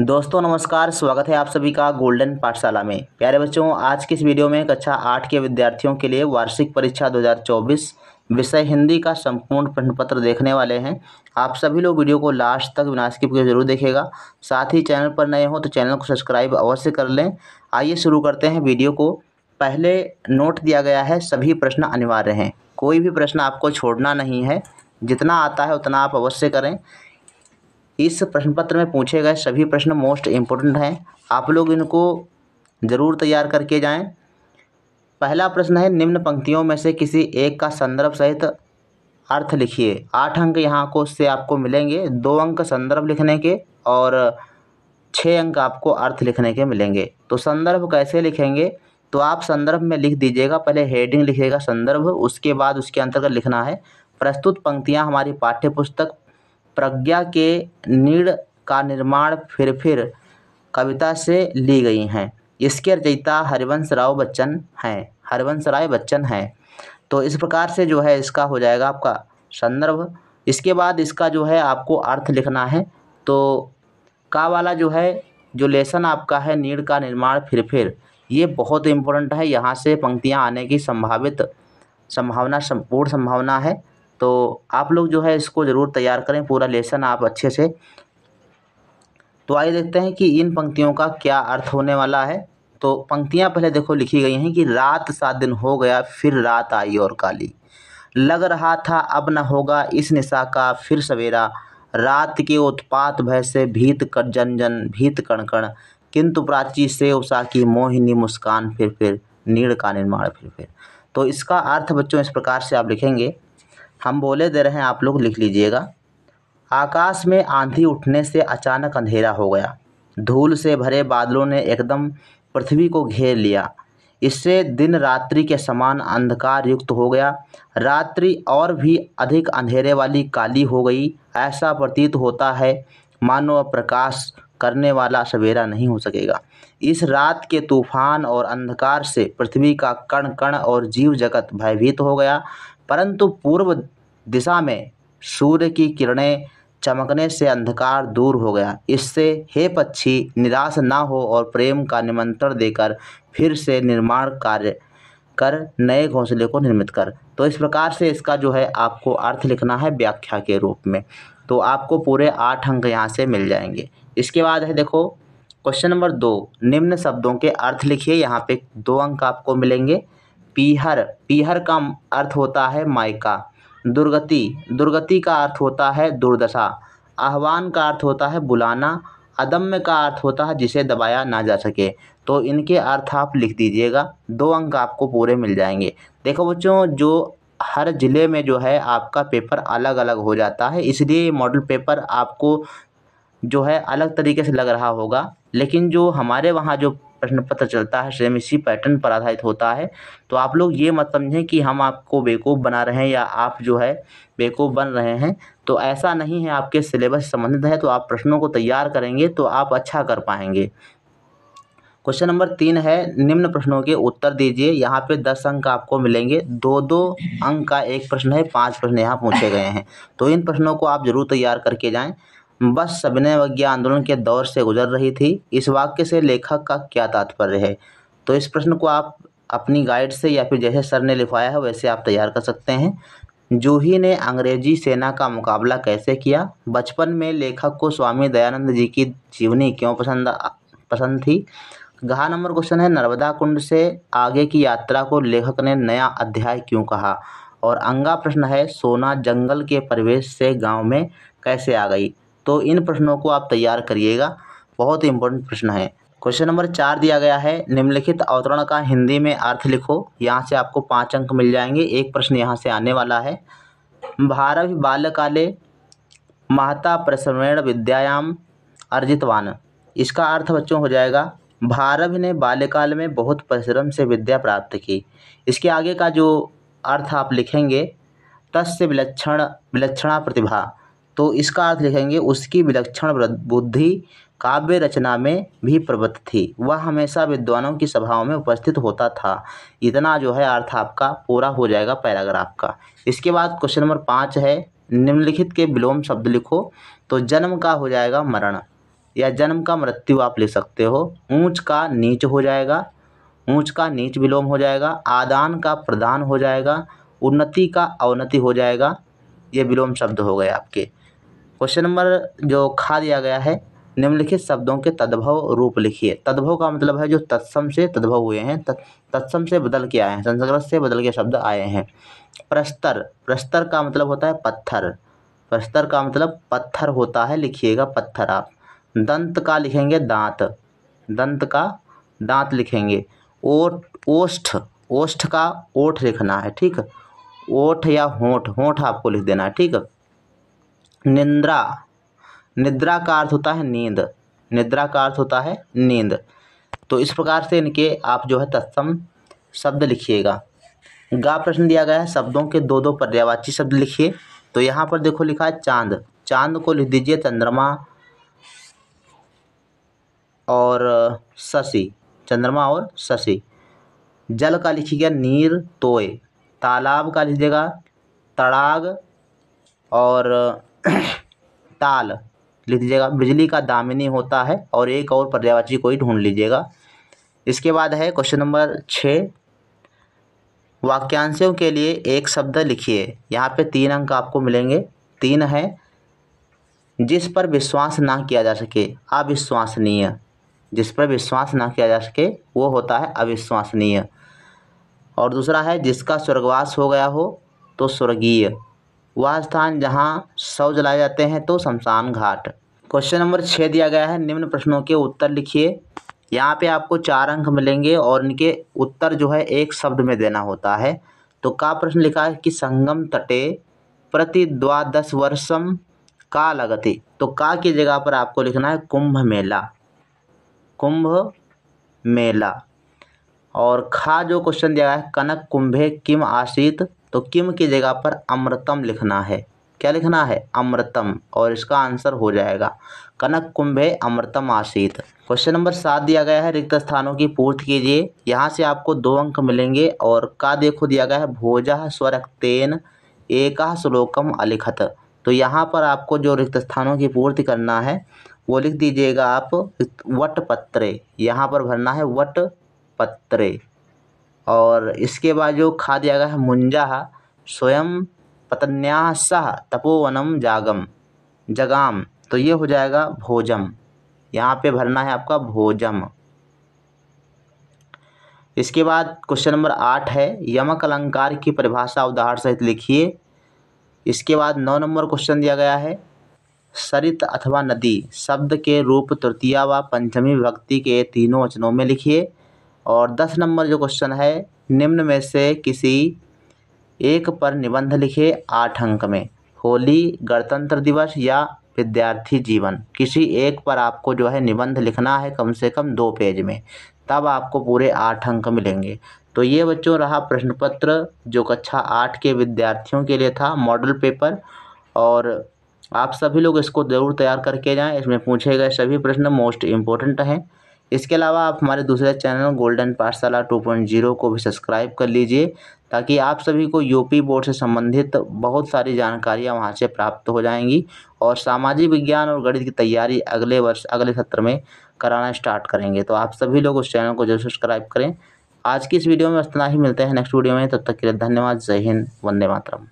दोस्तों नमस्कार स्वागत है आप सभी का गोल्डन पाठशाला में प्यारे बच्चों आज की इस वीडियो में कक्षा आठ के विद्यार्थियों के लिए वार्षिक परीक्षा 2024 विषय हिंदी का संपूर्ण प्रश्न पत्र देखने वाले हैं आप सभी लोग वीडियो को लास्ट तक विनाश की जरूर देखेगा साथ ही चैनल पर नए हो तो चैनल को सब्सक्राइब अवश्य कर लें आइए शुरू करते हैं वीडियो को पहले नोट दिया गया है सभी प्रश्न अनिवार्य हैं कोई भी प्रश्न आपको छोड़ना नहीं है जितना आता है उतना आप अवश्य करें इस प्रश्न पत्र में पूछे गए सभी प्रश्न मोस्ट इम्पोर्टेंट हैं आप लोग इनको ज़रूर तैयार करके जाएं पहला प्रश्न है निम्न पंक्तियों में से किसी एक का संदर्भ सहित अर्थ लिखिए आठ अंक यहाँ को उससे आपको मिलेंगे दो अंक संदर्भ लिखने के और छः अंक आपको अर्थ लिखने के मिलेंगे तो संदर्भ कैसे लिखेंगे तो आप संदर्भ में लिख दीजिएगा पहले हेडिंग लिखिएगा संदर्भ उसके बाद उसके अंतर्गत लिखना है प्रस्तुत पंक्तियाँ हमारी पाठ्य पुस्तक प्रज्ञा के नीड का निर्माण फिर फिर कविता से ली गई हैं इसके रचयिता हरिवंश राव बच्चन हैं हरिवंश राय बच्चन हैं तो इस प्रकार से जो है इसका हो जाएगा आपका संदर्भ इसके बाद इसका जो है आपको अर्थ लिखना है तो का वाला जो है जो लेसन आपका है नीड का निर्माण फिर फिर ये बहुत इम्पोर्टेंट है यहाँ से पंक्तियाँ आने की संभावित संभावना पूर्ण संभावना है तो आप लोग जो है इसको ज़रूर तैयार करें पूरा लेसन आप अच्छे से तो आइए देखते हैं कि इन पंक्तियों का क्या अर्थ होने वाला है तो पंक्तियाँ पहले देखो लिखी गई हैं कि रात सात दिन हो गया फिर रात आई और काली लग रहा था अब न होगा इस निशा का फिर सवेरा रात के उत्पात भय से भीत कर जन जन भीत कण कण किंतु प्राची से उषा की मोहिनी मुस्कान फिर फिर नीड़ का निर्माण फिर फिर तो इसका अर्थ बच्चों इस प्रकार से आप लिखेंगे हम बोले दे रहे हैं आप लोग लिख लीजिएगा आकाश में आंधी उठने से अचानक अंधेरा हो गया धूल से भरे बादलों ने एकदम पृथ्वी को घेर लिया इससे दिन रात्रि के समान अंधकार युक्त हो गया रात्रि और भी अधिक अंधेरे वाली काली हो गई ऐसा प्रतीत होता है मानो प्रकाश करने वाला सवेरा नहीं हो सकेगा इस रात के तूफान और अंधकार से पृथ्वी का कण कण और जीव जगत भयभीत हो गया परंतु पूर्व दिशा में सूर्य की किरणें चमकने से अंधकार दूर हो गया इससे हे पक्षी निराश ना हो और प्रेम का निमंत्रण देकर फिर से निर्माण कार्य कर नए घोंसले को निर्मित कर तो इस प्रकार से इसका जो है आपको अर्थ लिखना है व्याख्या के रूप में तो आपको पूरे आठ अंक यहाँ से मिल जाएंगे इसके बाद है देखो क्वेश्चन नंबर दो निम्न शब्दों के अर्थ लिखिए यहाँ पे दो अंक आपको मिलेंगे पीहर पीहर का अर्थ होता है मायका दुर्गति दुर्गति का अर्थ होता है दुर्दशा आह्वान का अर्थ होता है बुलाना अदम्य का अर्थ होता है जिसे दबाया ना जा सके तो इनके अर्थ आप लिख दीजिएगा दो अंक आपको पूरे मिल जाएंगे देखो बच्चों जो हर ज़िले में जो है आपका पेपर अलग अलग हो जाता है इसलिए ये मॉडल पेपर आपको जो है अलग तरीके से लग रहा होगा लेकिन जो हमारे वहाँ जो प्रश्न पत्र चलता है सेम इसी पैटर्न पर आधारित होता है तो आप लोग ये मत समझें कि हम आपको बेवकूफ़ बना रहे हैं या आप जो है बेवकूफ़ बन रहे हैं तो ऐसा नहीं है आपके सिलेबस संबंधित है तो आप प्रश्नों को तैयार करेंगे तो आप अच्छा कर पाएंगे क्वेश्चन नंबर तीन है निम्न प्रश्नों के उत्तर दीजिए यहाँ पे दस अंक आपको मिलेंगे दो दो अंक का एक प्रश्न है पांच प्रश्न यहाँ पूछे गए हैं तो इन प्रश्नों को आप जरूर तैयार करके जाएं बस सबने अवज्ञा आंदोलन के दौर से गुजर रही थी इस वाक्य से लेखक का क्या तात्पर्य है तो इस प्रश्न को आप अपनी गाइड से या फिर जैसे सर ने लिखवाया है वैसे आप तैयार कर सकते हैं जूही ने अंग्रेजी सेना का मुकाबला कैसे किया बचपन में लेखक को स्वामी दयानंद जी की जीवनी क्यों पसंद पसंद थी गहा नंबर क्वेश्चन है नर्मदा कुंड से आगे की यात्रा को लेखक ने नया अध्याय क्यों कहा और अंगा प्रश्न है सोना जंगल के प्रवेश से गांव में कैसे आ गई तो इन प्रश्नों को आप तैयार करिएगा बहुत इंपॉर्टेंट प्रश्न है क्वेश्चन नंबर चार दिया गया है निम्नलिखित अवतरण का हिंदी में अर्थ लिखो यहाँ से आपको पाँच अंक मिल जाएंगे एक प्रश्न यहाँ से आने वाला है भारव बाल्यकाले महता प्रसवेण विद्यायाम अर्जितवान इसका अर्थ बच्चों हो जाएगा भारव ने बाल्यकाल में बहुत परिश्रम से विद्या प्राप्त की इसके आगे का जो अर्थ आप लिखेंगे तस्य विलक्षण विलक्षणा प्रतिभा तो इसका अर्थ लिखेंगे उसकी विलक्षण बुद्धि काव्य रचना में भी प्रवृत्त थी वह हमेशा विद्वानों की सभाओं में उपस्थित होता था इतना जो है अर्थ आपका पूरा हो जाएगा पैराग्राफ का इसके बाद क्वेश्चन नंबर पाँच है निम्नलिखित के विलोम शब्द लिखो तो जन्म का हो जाएगा मरण या जन्म का मृत्यु आप लिख सकते हो ऊंच का नीच हो जाएगा ऊंच का नीच विलोम हो जाएगा आदान का प्रदान हो जाएगा उन्नति का अवनति हो जाएगा ये विलोम शब्द हो गए आपके क्वेश्चन नंबर जो खा दिया गया है निम्नलिखित शब्दों के तद्भव रूप लिखिए तद्भव का मतलब है जो तत्सम से तद्भव हुए हैं तत्सम से बदल के आए हैं संस्कृत से बदल के शब्द आए हैं प्रस्तर प्रस्तर का मतलब होता है पत्थर प्रस्तर का मतलब पत्थर होता है लिखिएगा पत्थर आप दंत का लिखेंगे दांत दंत का दांत लिखेंगे ओट ओष्ठ ओष्ठ का ओठ लिखना है ठीक ओठ या होठ होठ आपको लिख देना है ठीक निंद्रा निद्रा का अर्थ होता है नींद निद्रा का अर्थ होता है नींद तो इस प्रकार से इनके आप जो है तत्सम शब्द लिखिएगा गा प्रश्न दिया गया है शब्दों के दो दो पर्यावाची शब्द लिखिए तो यहाँ पर देखो लिखा है चांद चांद को लिख दीजिए चंद्रमा और शशि चंद्रमा और शशि जल का लिखिएगा नीर तोय तालाब का लिखिएगा तड़ाग और ताल लिख दीजिएगा बिजली का दामिनी होता है और एक और पर्यायवाची कोई ढूंढ लीजिएगा इसके बाद है क्वेश्चन नंबर छः वाक्यांशों के लिए एक शब्द लिखिए यहाँ पे तीन अंक आपको मिलेंगे तीन है जिस पर विश्वास ना किया जा सके अविश्वसनीय जिस पर विश्वास ना किया जा सके वो होता है अविश्वसनीय और दूसरा है जिसका स्वर्गवास हो गया हो तो स्वर्गीय वह स्थान जहाँ शव जलाए जाते हैं तो शमशान घाट क्वेश्चन नंबर छः दिया गया है निम्न प्रश्नों के उत्तर लिखिए यहाँ पे आपको चार अंक मिलेंगे और इनके उत्तर जो है एक शब्द में देना होता है तो का प्रश्न लिखा है कि संगम तटे प्रति द्वादश वर्षम का लगती तो का की जगह पर आपको लिखना है कुंभ मेला कुंभ मेला और खा जो क्वेश्चन दिया है कनक कुंभे किम आशित तो किम की जगह पर अमृतम लिखना है क्या लिखना है अमृतम और इसका आंसर हो जाएगा कनक कुंभे अमृतम आशीत क्वेश्चन नंबर सात दिया गया है रिक्त स्थानों की पूर्ति कीजिए यहाँ से आपको दो अंक मिलेंगे और का देखो दिया गया है भोजा स्वरक्तेन एका श्लोकम अलिखत तो यहाँ पर आपको जो रिक्त स्थानों की पूर्ति करना है वो लिख दीजिएगा आप वट पत्रे यहाँ पर भरना है वट पत्रे और इसके बाद जो खा दिया गया मुंजा है स्वयं पतन्याः सह तपोवनम जागम जगाम तो ये हो जाएगा भोजम यहाँ पे भरना है आपका भोजम इसके बाद क्वेश्चन नंबर आठ है यमक अलंकार की परिभाषा उदाहरण सहित लिखिए इसके बाद नौ नंबर क्वेश्चन दिया गया है सरित अथवा नदी शब्द के रूप तृतीया व पंचमी विभक्ति के तीनों वचनों में लिखिए और दस नंबर जो क्वेश्चन है निम्न में से किसी एक पर निबंध लिखे आठ अंक में होली गणतंत्र दिवस या विद्यार्थी जीवन किसी एक पर आपको जो है निबंध लिखना है कम से कम दो पेज में तब आपको पूरे आठ अंक मिलेंगे तो ये बच्चों रहा प्रश्न पत्र जो कक्षा आठ के विद्यार्थियों के लिए था मॉडल पेपर और आप सभी लोग इसको ज़रूर तैयार करके जाएं इसमें पूछे गए सभी प्रश्न मोस्ट इम्पोर्टेंट हैं इसके अलावा आप हमारे दूसरे channel golden Pathshala two point zero को भी सब्सक्राइब कर लीजिए ताकि आप सभी को यूपी बोर्ड से संबंधित बहुत सारी जानकारियाँ वहाँ से प्राप्त हो जाएंगी और सामाजिक विज्ञान और गणित की तैयारी अगले वर्ष अगले सत्र में कराना स्टार्ट करेंगे तो आप सभी लोग उस चैनल को जरूर सब्सक्राइब करें आज की इस वीडियो में इतना ही मिलते हैं नेक्स्ट वीडियो में तब तक के लिए धन्यवाद जय हिंद वंदे मातरम